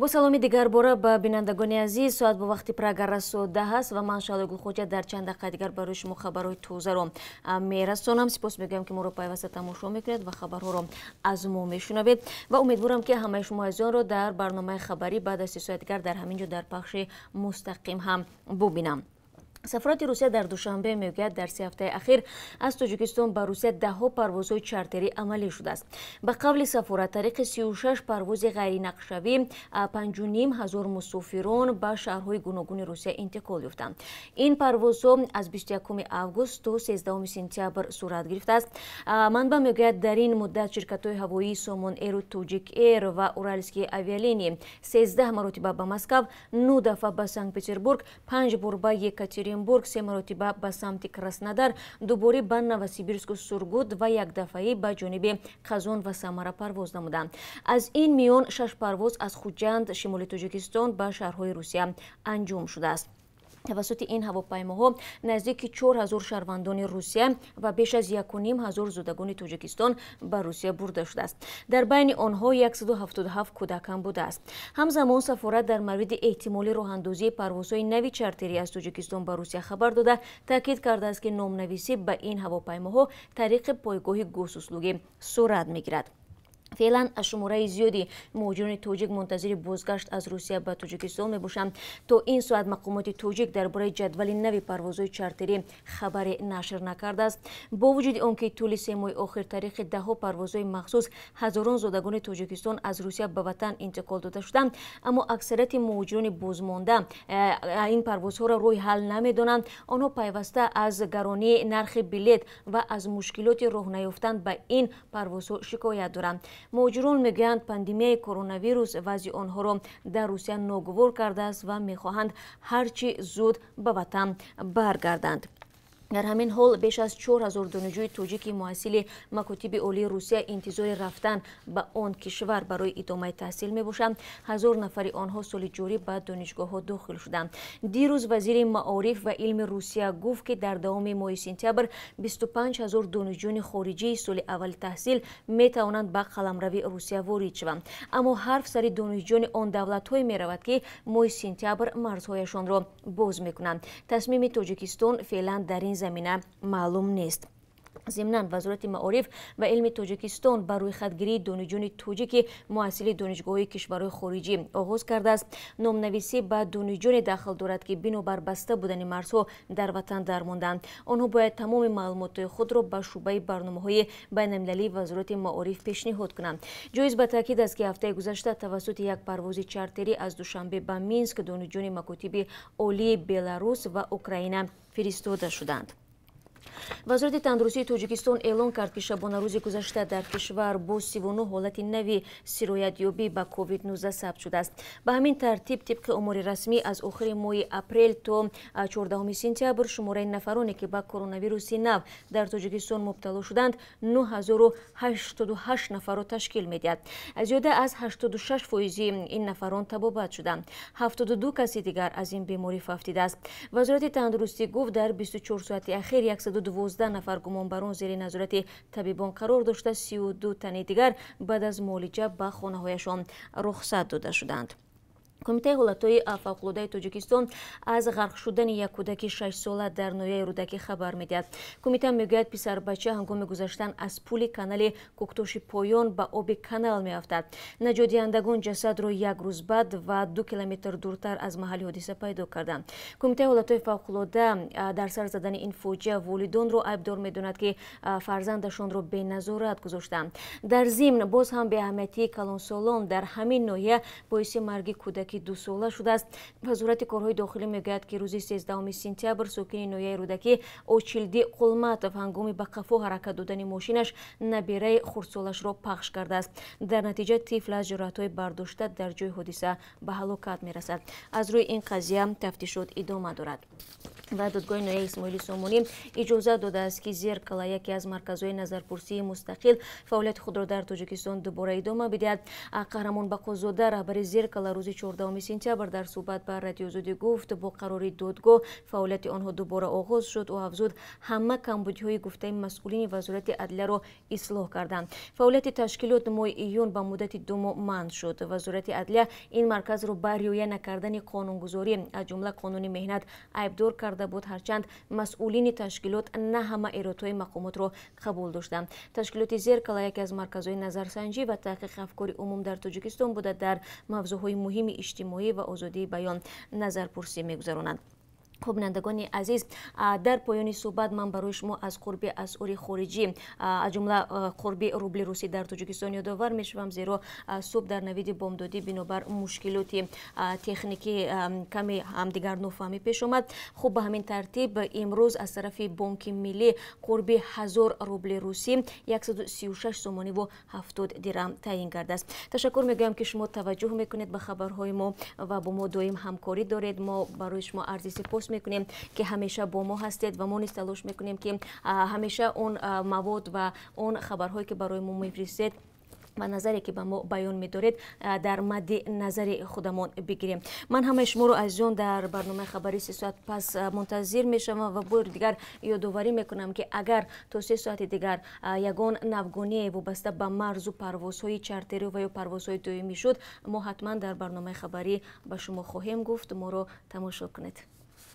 با سلامی دیگر باره به بینندگان عزیز ساعت به وقتی پراگر رسود ده هست و من شاید در چند دقیقه دیگر برای شما خبرهای توزه رو میرسونم سپاس بگم که ما رو پیوسته تماشا و خبرها رو از ما میشنوید و امیدوارم که همه شما از رو در برنامه خبری بعد از ساعت دیگر در همینجا در پخش مستقیم هم ببینم сафорати русия дар душанбе мегӯяд дар се ҳафтаи ахир аз тоҷикистон ба русия даҳҳо парвозҳои чартерӣ амалӣ шудааст ба қавли сафорат тариқи сшаш парвози ғайринақшавӣ панҷуним ҳазор мусофирон ба шаҳрҳои гуногуни русия интиқол ёфтанд ин парвозҳо аз бк август то сда сентябр сурат гирифтааст манба мегӯяд дар ин муддат ширкатҳои ҳавоии сомон эру тоҷик эйр ва уральский авиалини сда маротиба ба москав ну дафъа ба санкт петербург панҷ бор ба екатери екатеринбург се маротиба ба самти краснодар дубори ба новосибирску сургут ва якдафаӣ ба ҷониби қазон ва самара парвоз намуда аз ин миён шаш парвоз аз хуҷанд шимоли тоҷикистон ба шаҳрҳои русия анҷом шудааст тавассути ин ҳавопаймоҳо наздики чорҳазор шаҳрвандони русия ва беш аз якуним ҳазор зудагони тоҷикистон ба русия бурда шудааст дар байни онҳо 177 кӯдакам будааст ҳамзамон сафорат дар мавриди эҳтимоли роҳандозии парвозҳои нави чартерӣ аз тоҷикистон ба русия хабар дода таъкид кардааст ки номнависӣ ба ин ҳавопаймоҳо тариқи пойгоҳи госуслугӣ сурат мегирад фелан шумораи зиёди муҳоҷирони тоҷик мунтазири бозгашт аз русия ба тоҷикистон мебошанд то ин соат мақомоти тоҷик дар бораи ҷадвали нави парвозҳои чартерӣ хабаре нашр накардааст бо вуҷуди он ки тӯли се моҳи охир таърихи даҳҳо парвозҳои махсус ҳазорон зодагони тоҷикистон аз русия ба ватан интиқол дода шуданд аммо аксарияти муҳоҷирони бозмонда э, ин парвозҳоро рӯй ҳал намедонанд онҳо пайваста аз гаронии нархи билет ва аз мушкилоти роҳнаёфтан ба ин парвозҳо шикоят доранд муҳоҷирон мегӯянд пандемияи коронавирус вазъи онҳоро дар русия ногувор кардааст ва мехоҳанд ҳарчи зуд ба ватан баргарданд дар ҳамин ҳол беш аз чорҳазор донишҷӯи тоҷики муассили макотиби олии русия интизори рафтан ба он кишвар барои идомаи таҳсил мебошанд ҳазор нафари онҳо соли ҷорӣ ба донишгоҳҳо дохил шуданд дирӯз вазири маориф ва илми русия гуфт ки дар давоми моҳи сентябр бисту панҷ ҳазор донишҷӯёни хориҷии соли аввали таҳсил метавонанд ба қаламрави русия ворид шаванд аммо ҳарф сари донишҷӯёни он давлатҳое меравад ки моҳи сентябр марзҳояшонро боз мекунанд тасмими тоҷикистон феълан дар ин замина маълум нест зимнан вазорати маориф ва илми тоҷикистон ба рӯйхатгирии донишҷӯёни тоҷики муассили донишгоҳи кишварҳои хориҷӣ оғоз кардааст номнависӣ ба донишҷӯёне дахл дорад ки бинобар баста будани марзҳо дар ватан дармондаанд онҳо бояд тамоми маълумотҳои худро ба шӯъбаи барномаҳои байналмилалии вазорати маориф пешниҳод кунанд ҷоиз ба таъкид аст ки ҳафтаи гузашта тавассути як парвози чартерӣ аз душанбе ба минск донишҷӯёни макотиби олии беларус ва украина фиристода шуданд вазорати тандурустии тоҷикистон эълон кард ки шабона рӯзи гузашта дар кишвар бо 39 ҳолати нави сирояятёбӣ ба covid-19 сабт шудааст ба ҳамин тартиб тибқи умури расмӣ аз охири моҳи апрел то 14 сентябр шумораи нафароне ки ба коронавируси нав дар тоҷикистон мубтало шуданд 988 нафарро ташкил медиҳад зиёда аз 86 фоизи ин нафарон табобат шуданд 72 каси дигар аз ин беморӣ фавтидааст вазорати тандурустӣ гуфт дар 24 соати ахир 412 нафар гумонбарон зери назорати табибон қарор дошта 32 тани дигар баъд аз муолиҷа ба хонаҳояшон рухсат дода шуданд кумитаи ҳолатҳои фавқулодаи тоҷикистон аз ғарқ шудани як кӯдаки шашсола дар ноҳияи рудакӣ хабар медиҳад кумита мегӯяд писарбача ҳангоми гузаштан аз пули канали кӯктоши поён ба оби канал меафтад наҷотдиҳандагон ҷасадро як рӯз баъд ва ду километр дуртар аз маҳалли ҳодиса пайдо карданд кумитаи ҳолатҳои фавқулода дар сар задани ин фоҷиа волидонро айбдор медонад ки фарзандашонро беназорат гузоштанд дар зимн боз ҳам беаҳамиятии калонсолон дар ҳамин ноҳия боиси марги кӯдаки кӯдаки дусола шудааст вазорати корҳои дохилӣ мегӯяд ки рӯзи сездаҳуми сентябр сокини ноҳияи рудакӣ очилди қулматов ҳангоми ба қафо ҳаракат додани мошинаш набераи хурдсолашро пахш кардааст дар натиҷа тифл аз ҷароҳатҳои бардошта дар ҷои ҳодиса ба ҳалокат мерасад аз рӯи ин қазия тафтишот идома дорад ва додгоҳи ноияи исмоили сомонӣ иҷозат додааст ки зеркала яке аз марказҳои назарпурсии мустақил фаъолияти худро дар тоҷикистон дубора идома бидиҳад қаҳрамон бақозода раҳбари зеркала рӯзи чд сентябр дар суҳбат ба радиозудӣ гуфт бо қарори додгоҳ фаъолияти онҳо дубора оғоз шуд ӯ афзуд ҳама камбудиҳои гуфтаи масъулини вазорати адлияро ислоҳ карданд фаъолияти ташкилот моҳи июн ба муддати ду моҳ манъ шуд вазорати адлия ин марказро ба риоя накардани қонунгузорӣ аз ҷумла қонуни меҳнат айбдор кард карда буд ҳарчанд масъулини ташкилот на ҳама иродҳои мақомотро қабул доштанд ташкилоти зеркала яке аз марказҳои назарсанҷӣ ва таҳқиқ афкори умум дар тоҷикистон буда дар мавзӯъҳои муҳими иҷтимоӣ ва озодии баён назарпурсӣ мегузаронанд خوب نندگانی عزیز در پایانی صحبت من برای شما از قربی از اوری خارجی از جمله قربی روبل روسی در تاجیکستان یادآور میشوم زیرا صبح در نوید بامدادی بنابر مشکلات تکنیکی کمی همدیگر نفهمی پیش آمد خوب به همین ترتیب امروز از طرف بانک ملی قربی هزار روبل روسی 136 سومانی و 70 درم تعیین کرده است تشکر میگویم که شما توجه میکنید به خبرهای ما و با ما دائم همکاری دارید ما برای شما ارزی سپاس میکنیم که همیشه با ما هستید و ما نیز میکنیم که همیشه اون مواد و اون خبرهایی که برای ما میفرستید و نظری که به ما بیان میدارید در مد نظر خودمان بگیریم من همه شما رو از جان در برنامه خبری سه ساعت پس منتظر میشم و بار دیگر یادآوری میکنم که اگر تو سه ساعت دیگر یگان و وابسته به مرز و پروازهای چرتری و یا پروازهای دائمی شد ما حتما در برنامه خبری به شما خواهیم گفت ما رو تماشا کنید